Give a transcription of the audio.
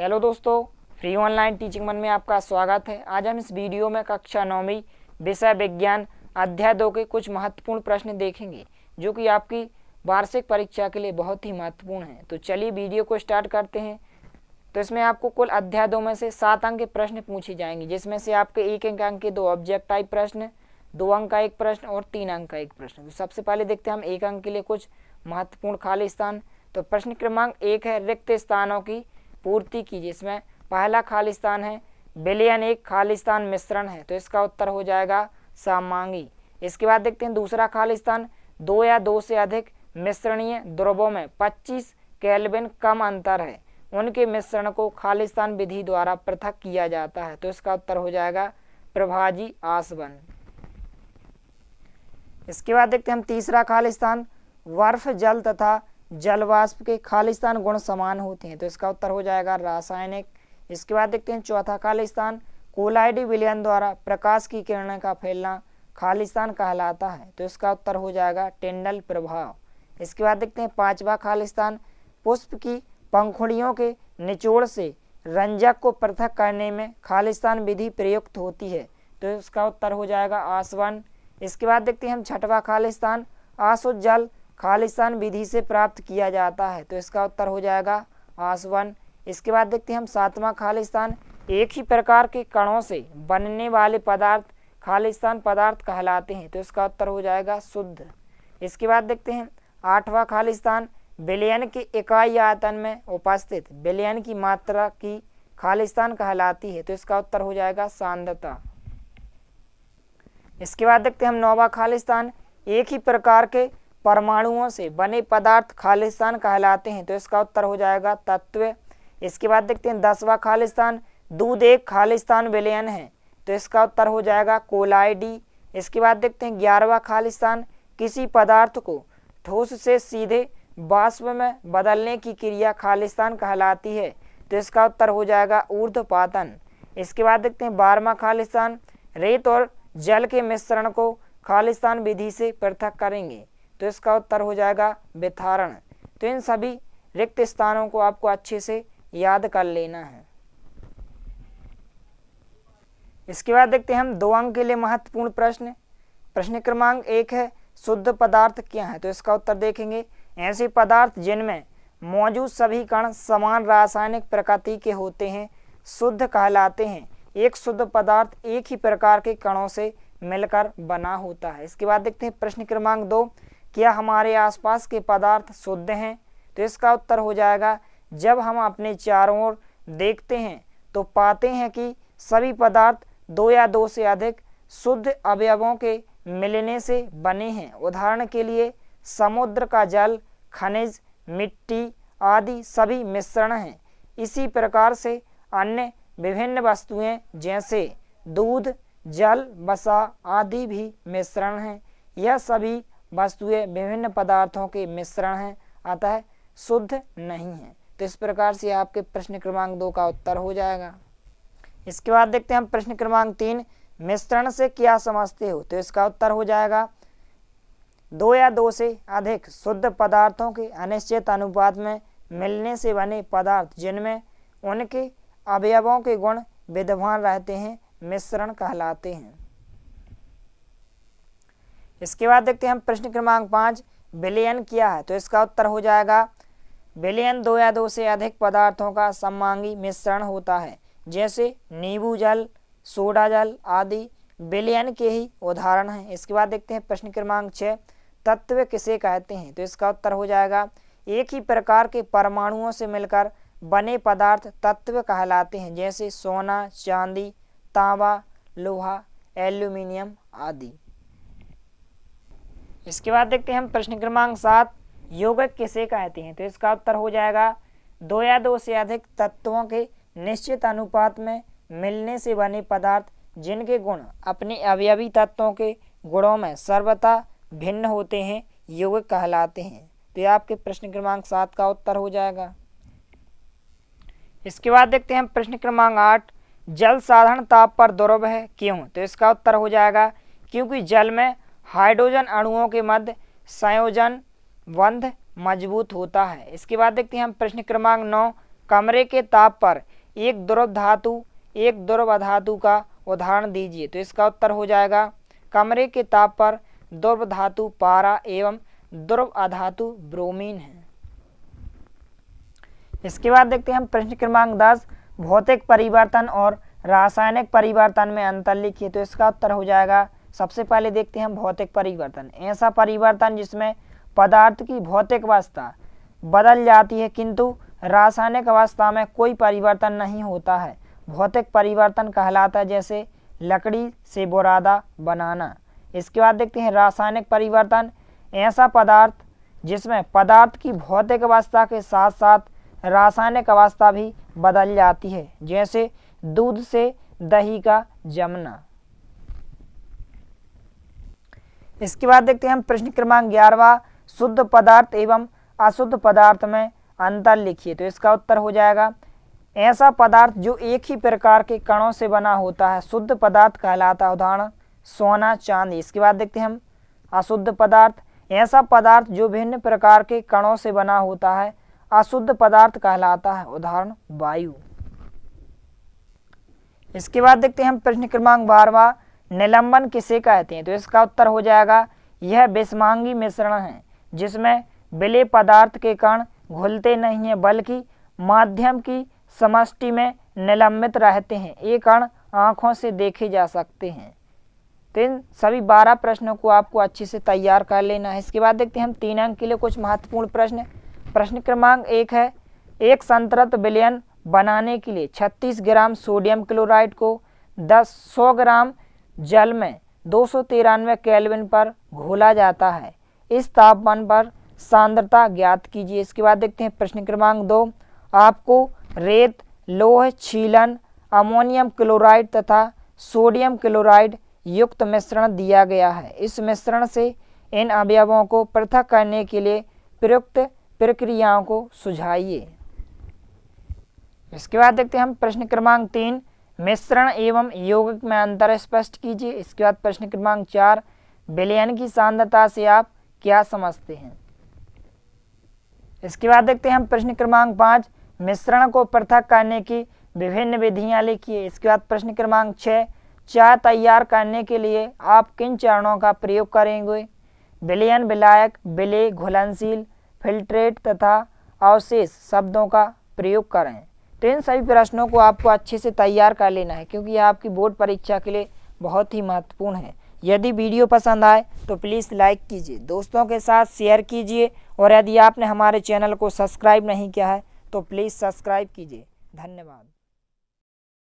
hello दोस्तों free online teaching मन में आपका स्वागत है आज हम इस वीडियो में कक्षा नौवीं विषय विज्ञान अध्याय दो के कुछ महत्वपूर्ण प्रश्न देखेंगे जो कि आपकी वार्षिक परीक्षा के लिए बहुत ही महत्वपूर्ण है तो चलिए वीडियो को स्टार्ट करते हैं तो इसमें आपको कुल अध्याय दो में से सात अंक के प्रश्न पूछे जाएंगे जिसमें से आपके एक एक अंक के दो ऑब्जेक्ट टाइप प्रश्न दो अंक का एक प्रश्न और तीन अंक का एक प्रश्न तो सबसे पहले देखते हैं हम एक अंक के लिए कुछ महत्वपूर्ण खाली स्थान तो प्रश्न क्रमांक एक है रिक्त स्थानों की पूर्ति कीजिए इसमें पहला खालिस्तान है बिलियन एक खालिस्तान मिश्रण है तो इसका उत्तर हो जाएगा सामांगी इसके बाद देखते हैं दूसरा खालिस्तान दो या दो से अधिक मिश्रणीय द्रवों में पच्चीस कैलबिन कम अंतर है उनके मिश्रण को खालिस्तान विधि द्वारा पृथक किया जाता है तो इसका उत्तर हो जाएगा प्रभाजी आसवन इसके बाद देखते हैं हम तीसरा खालिस्तान बर्फ जल तथा जलवाष्प के खालिस्तान गुण समान होते हैं तो इसका उत्तर हो जाएगा रासायनिक इसके बाद देखते हैं चौथा खालिस्तान कोलाइडी विलयन द्वारा प्रकाश की किरणों का फैलना खालिस्तान कहलाता है तो इसका उत्तर हो जाएगा टेंडल प्रभाव इसके बाद देखते हैं पांचवा खालिस्तान पुष्प की पंखुड़ियों के निचोड़ से रंजक को पृथक करने में खालिस्तान विधि प्रयुक्त होती है तो इसका उत्तर हो जाएगा आसवन इसके बाद देखते हैं हम छठवा खालिस्तान आसुत जल खालिस्तान विधि से प्राप्त किया जाता है तो इसका उत्तर हो जाएगा आसवन इसके बाद देखते हैं हम सातवां खालिस्तान एक ही प्रकार के कणों से बनने वाले पदार्थ खालिस्तान पदार्थ कहलाते हैं तो इसका उत्तर हो जाएगा शुद्ध इसके बाद देखते हैं आठवां खालिस्तान बिलियन के इकाई आयतन में उपस्थित बिलियन की मात्रा की खालिस्तान कहलाती है तो इसका उत्तर हो जाएगा सांद्रता इसके बाद देखते हैं हम नौवा खालिस्तान एक ही प्रकार के परमाणुओं से बने पदार्थ खालिस्तान कहलाते हैं तो इसका उत्तर हो जाएगा तत्व इसके बाद देखते हैं दसवा खालिस्तान दूध एक खालिस्तान विलयन है तो इसका उत्तर हो जाएगा कोलाइडी इसके बाद देखते हैं ग्यारहवा खालिस्तान किसी पदार्थ को ठोस से सीधे बाष्प में बदलने की क्रिया खालिस्तान कहलाती है तो इसका उत्तर हो जाएगा ऊर्ध्वपातन इसके बाद देखते हैं बारहवा खालिस्तान रेत और जल के मिश्रण को खालिस्तान विधि से पृथक करेंगे तो इसका उत्तर हो जाएगा विथारण तो इन सभी रिक्त स्थानों को आपको अच्छे से याद कर लेना है इसके बाद देखते हैं हम दो अंक के लिए महत्वपूर्ण प्रश्न प्रश्न क्रमांक एक है शुद्ध पदार्थ क्या है तो इसका उत्तर देखेंगे ऐसे पदार्थ जिनमें मौजूद सभी कण समान रासायनिक प्रकृति के होते हैं शुद्ध कहलाते हैं एक शुद्ध पदार्थ एक ही प्रकार के कणों से मिलकर बना होता है इसके बाद देखते हैं प्रश्न क्रमांक दो क्या हमारे आसपास के पदार्थ शुद्ध हैं तो इसका उत्तर हो जाएगा जब हम अपने चारों ओर देखते हैं तो पाते हैं कि सभी पदार्थ दो या दो से अधिक शुद्ध अवयवों के मिलने से बने हैं उदाहरण के लिए समुद्र का जल खनिज मिट्टी आदि सभी मिश्रण हैं इसी प्रकार से अन्य विभिन्न वस्तुएं जैसे दूध जल बसा आदि भी मिश्रण हैं यह सभी वस्तुएं विभिन्न पदार्थों के मिश्रण हैं अतः शुद्ध नहीं है तो इस प्रकार से आपके प्रश्न क्रमांक दो का उत्तर हो जाएगा इसके बाद देखते हैं हम प्रश्न क्रमांक तीन मिश्रण से क्या समझते हो तो इसका उत्तर हो जाएगा दो या दो से अधिक शुद्ध पदार्थों के अनिश्चित अनुपात में मिलने से बने पदार्थ जिनमें उनके अवयवों के गुण विद्यमान रहते हैं मिश्रण कहलाते हैं इसके बाद देखते हैं हम प्रश्न क्रमांक पाँच विलयन किया है तो इसका उत्तर हो जाएगा विलयन दो या दो से अधिक पदार्थों का समांगी मिश्रण होता है जैसे नींबू जल सोडा जल आदि विलयन के ही उदाहरण हैं इसके बाद देखते हैं प्रश्न क्रमांक छः तत्व किसे कहते हैं तो इसका उत्तर हो जाएगा एक ही प्रकार के परमाणुओं से मिलकर बने पदार्थ तत्व कहलाते हैं जैसे सोना चांदी तांबा लोहा एल्यूमिनियम आदि इसके बाद देखते हैं हम प्रश्न क्रमांक सात योगक किसे कहते हैं तो इसका उत्तर हो जाएगा दो या दो से अधिक तत्वों के निश्चित अनुपात में मिलने से बने पदार्थ जिनके गुण अपने अवयवी तत्वों के गुणों में सर्वथा भिन्न होते हैं योग कहलाते हैं तो ये आपके प्रश्न क्रमांक सात का उत्तर हो जाएगा इसके बाद देखते हैं प्रश्न क्रमांक आठ जल साधारण ताप पर दुर्भ है क्यों तो इसका उत्तर हो जाएगा क्योंकि जल में हाइड्रोजन अणुओं के मध्य संयोजन बंध मजबूत होता है इसके बाद देखते हैं हम प्रश्न क्रमांक नौ कमरे के ताप पर एक द्रव धातु एक द्रव अधातु का उदाहरण दीजिए तो इसका उत्तर हो जाएगा कमरे के ताप पर द्रव धातु पारा एवं द्रव अधातु ब्रोमीन है इसके बाद देखते हैं हम प्रश्न क्रमांक दस भौतिक परिवर्तन और रासायनिक परिवर्तन में अंतर लिखिए तो इसका उत्तर हो जाएगा सबसे पहले देखते हैं भौतिक परिवर्तन ऐसा परिवर्तन जिसमें पदार्थ की भौतिक अवस्था बदल जाती है किंतु रासायनिक अवस्था में कोई परिवर्तन नहीं होता है भौतिक परिवर्तन कहलाता है जैसे लकड़ी से बुरादा बनाना इसके बाद देखते हैं रासायनिक परिवर्तन ऐसा पदार्थ जिसमें पदार्थ की भौतिक अवस्था के साथ साथ रासायनिक अवस्था भी बदल जाती है जैसे दूध से दही का जमना इसके बाद देखते हैं हम प्रश्न क्रमांक ग्यारहवा शुद्ध पदार्थ एवं अशुद्ध पदार्थ में अंतर लिखिए तो इसका उत्तर हो जाएगा ऐसा पदार्थ जो एक ही प्रकार के कणों से बना होता है शुद्ध पदार्थ कहलाता है उदाहरण सोना चांदी इसके बाद देखते हैं हम अशुद्ध पदार्थ ऐसा पदार्थ जो भिन्न प्रकार के कणों से बना होता है अशुद्ध पदार्थ कहलाता है उदाहरण वायु इसके बाद देखते हैं हम प्रश्न क्रमांक बारवा निलंबन किसे कहते हैं तो इसका उत्तर हो जाएगा यह विषमांगी मिश्रण है जिसमें विले पदार्थ के कण घुलते नहीं हैं बल्कि माध्यम की समष्टि में निलंबित रहते हैं ये कण आँखों से देखे जा सकते हैं तो इन सभी बारह प्रश्नों को आपको अच्छे से तैयार कर लेना है इसके बाद देखते हैं हम तीन अंक के लिए कुछ महत्वपूर्ण प्रश्न प्रश्न क्रमांक एक है एक संतरत विलयन बनाने के लिए 36 ग्राम सोडियम क्लोराइड को 10 सौ ग्राम जल में दो सौ तिरानवे कैलविन पर घोला जाता है इस तापमान पर सांद्रता ज्ञात कीजिए इसके बाद देखते हैं प्रश्न क्रमांक दो आपको रेत लोह छीलन अमोनियम क्लोराइड तथा सोडियम क्लोराइड युक्त मिश्रण दिया गया है इस मिश्रण से इन अवयवों को पृथक करने के लिए प्रयुक्त प्रक्रियाओं को सुझाइए इसके बाद देखते हैं हम प्रश्न क्रमांक तीन मिश्रण एवं यौगिक में अंतर स्पष्ट कीजिए इसके बाद प्रश्न क्रमांक चार विलयन की सांद्रता से आप क्या समझते हैं इसके बाद देखते हैं हम प्रश्न क्रमांक पाँच मिश्रण को पृथक करने की विभिन्न विधियां लिखिए इसके बाद प्रश्न क्रमांक छः चाय तैयार करने के लिए आप किन चरणों का प्रयोग करेंगे विलयन विलायक विलय घुलनशील फिल्ट्रेट तथा अवशेष शब्दों का प्रयोग करें तो इन सभी प्रश्नों को आपको अच्छे से तैयार कर लेना है क्योंकि यह आपकी बोर्ड परीक्षा के लिए बहुत ही महत्वपूर्ण है यदि वीडियो पसंद आए तो प्लीज़ लाइक कीजिए दोस्तों के साथ शेयर कीजिए और यदि आपने हमारे चैनल को सब्सक्राइब नहीं किया है तो प्लीज़ सब्सक्राइब कीजिए धन्यवाद